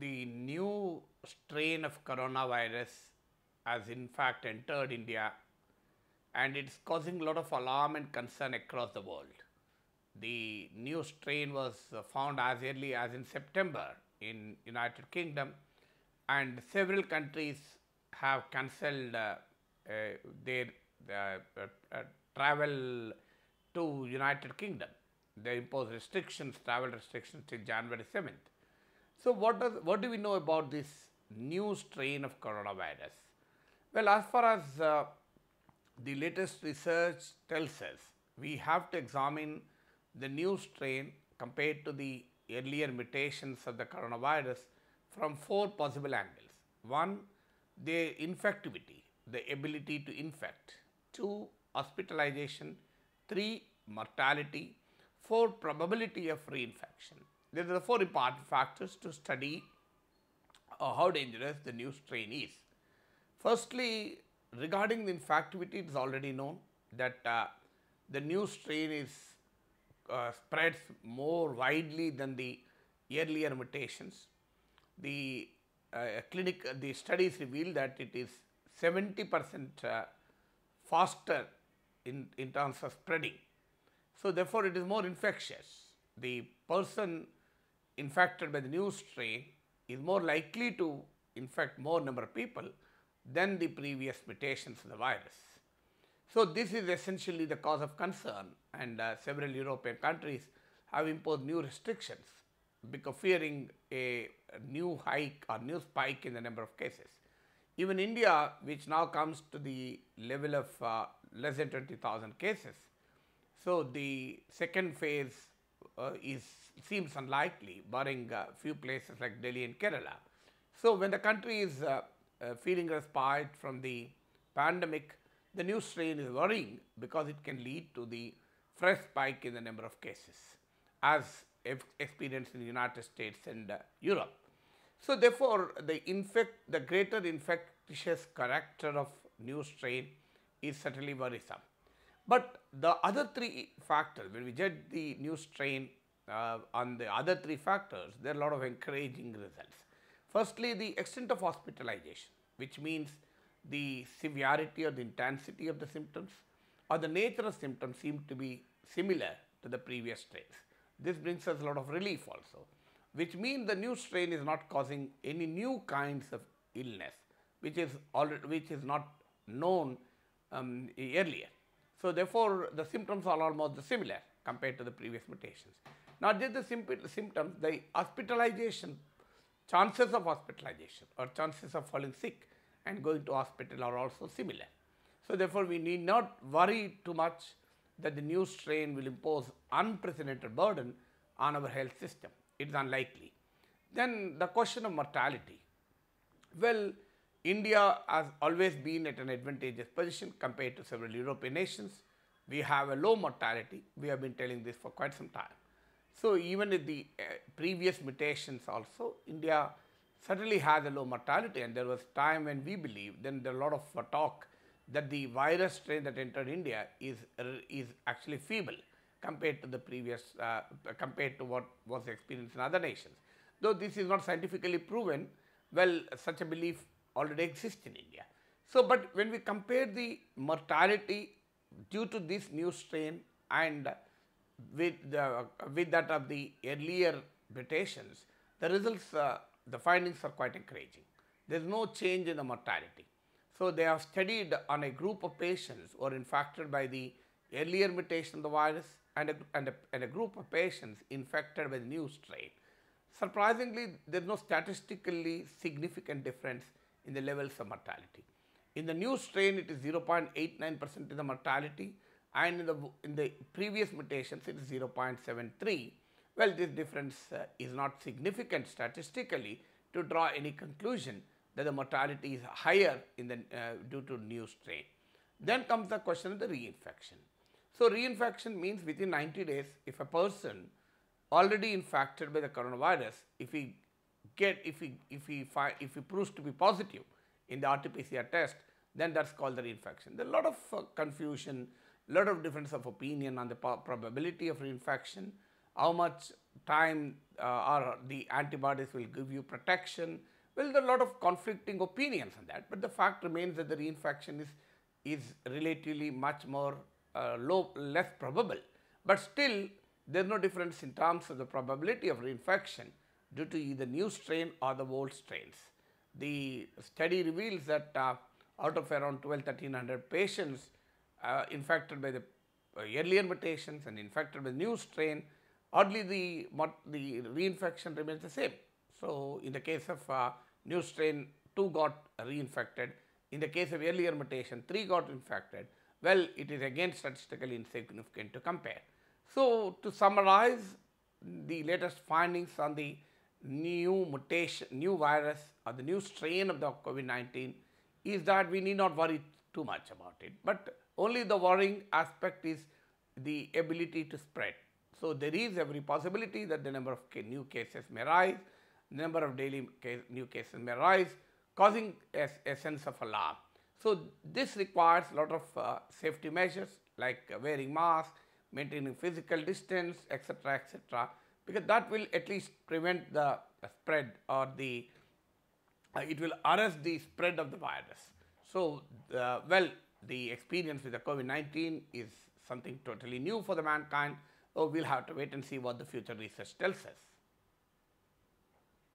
the new strain of coronavirus has in fact entered India and it's causing a lot of alarm and concern across the world. The new strain was found as early as in September in United Kingdom and several countries have cancelled uh, uh, their uh, uh, uh travel to United Kingdom. They imposed restrictions, travel restrictions till January 7th. So what, does, what do we know about this new strain of coronavirus? Well, as far as uh, the latest research tells us, we have to examine the new strain compared to the earlier mutations of the coronavirus from four possible angles. One, the infectivity, the ability to infect. Two, hospitalization. Three, mortality. Four, probability of reinfection. There are four important factors to study uh, how dangerous the new strain is. Firstly, regarding the infectivity, it is already known that uh, the new strain is uh, spreads more widely than the earlier mutations. The uh, clinic, the studies reveal that it is 70 percent uh, faster in, in terms of spreading. So, therefore, it is more infectious. The person infected by the new strain is more likely to infect more number of people than the previous mutations of the virus. So, this is essentially the cause of concern and uh, several European countries have imposed new restrictions because fearing a new hike or new spike in the number of cases. Even India which now comes to the level of uh, less than 20,000 cases. So, the second phase uh, is seems unlikely barring a few places like Delhi and Kerala. So, when the country is uh, uh, feeling respite from the pandemic, the new strain is worrying because it can lead to the fresh spike in the number of cases as experienced in the United States and Europe. So, therefore, the infect the greater infectious character of new strain is certainly worrisome. But the other three factors, when we judge the new strain uh, on the other three factors, there are a lot of encouraging results. Firstly, the extent of hospitalization, which means the severity or the intensity of the symptoms or the nature of symptoms seem to be similar to the previous strains. This brings us a lot of relief also, which means the new strain is not causing any new kinds of illness, which is already, which is not known um, earlier. So therefore, the symptoms are almost similar compared to the previous mutations. Not just the symptoms, the hospitalization, chances of hospitalization or chances of falling sick and going to hospital are also similar. So therefore, we need not worry too much that the new strain will impose unprecedented burden on our health system. It is unlikely. Then the question of mortality. Well, India has always been at an advantageous position compared to several European nations. We have a low mortality. We have been telling this for quite some time. So, even in the uh, previous mutations also, India certainly has a low mortality and there was time when we believed, then there a lot of uh, talk that the virus strain that entered India is, uh, is actually feeble compared to the previous, uh, compared to what was experienced in other nations. Though this is not scientifically proven, well, such a belief already exist in India. So, but when we compare the mortality due to this new strain and with, the, with that of the earlier mutations, the results, uh, the findings are quite encouraging. There is no change in the mortality. So, they have studied on a group of patients who are infected by the earlier mutation of the virus and a, and a, and a group of patients infected with new strain. Surprisingly, there is no statistically significant difference in the levels of mortality. In the new strain, it is 0.89% in the mortality and in the, in the previous mutations, it is 0.73. Well, this difference uh, is not significant statistically to draw any conclusion that the mortality is higher in the, uh, due to new strain. Then comes the question of the reinfection. So, reinfection means within 90 days, if a person already infected by the coronavirus, if he get if he if he find if he proves to be positive in the RT-PCR test then that is called the reinfection. There's a lot of uh, confusion, a lot of difference of opinion on the probability of reinfection, how much time uh, are the antibodies will give you protection. Well, there are a lot of conflicting opinions on that, but the fact remains that the reinfection is, is relatively much more uh, low, less probable. But still, there is no difference in terms of the probability of reinfection due to either new strain or the old strains. The study reveals that uh, out of around 12 1300 patients uh, infected by the uh, earlier mutations and infected with new strain, oddly the, the reinfection remains the same. So, in the case of uh, new strain 2 got reinfected, in the case of earlier mutation 3 got infected, well it is again statistically insignificant to compare. So, to summarize the latest findings on the new mutation, new virus or the new strain of the COVID-19 is that we need not worry too much about it. But only the worrying aspect is the ability to spread. So, there is every possibility that the number of new cases may rise, the number of daily case, new cases may rise, causing a, a, sense of alarm. So, this requires a lot of uh, safety measures like wearing masks, maintaining physical distance, etc., etc because that will at least prevent the spread or the uh, it will arrest the spread of the virus. So, well the experience with the COVID-19 is something totally new for the mankind, so we will have to wait and see what the future research tells us.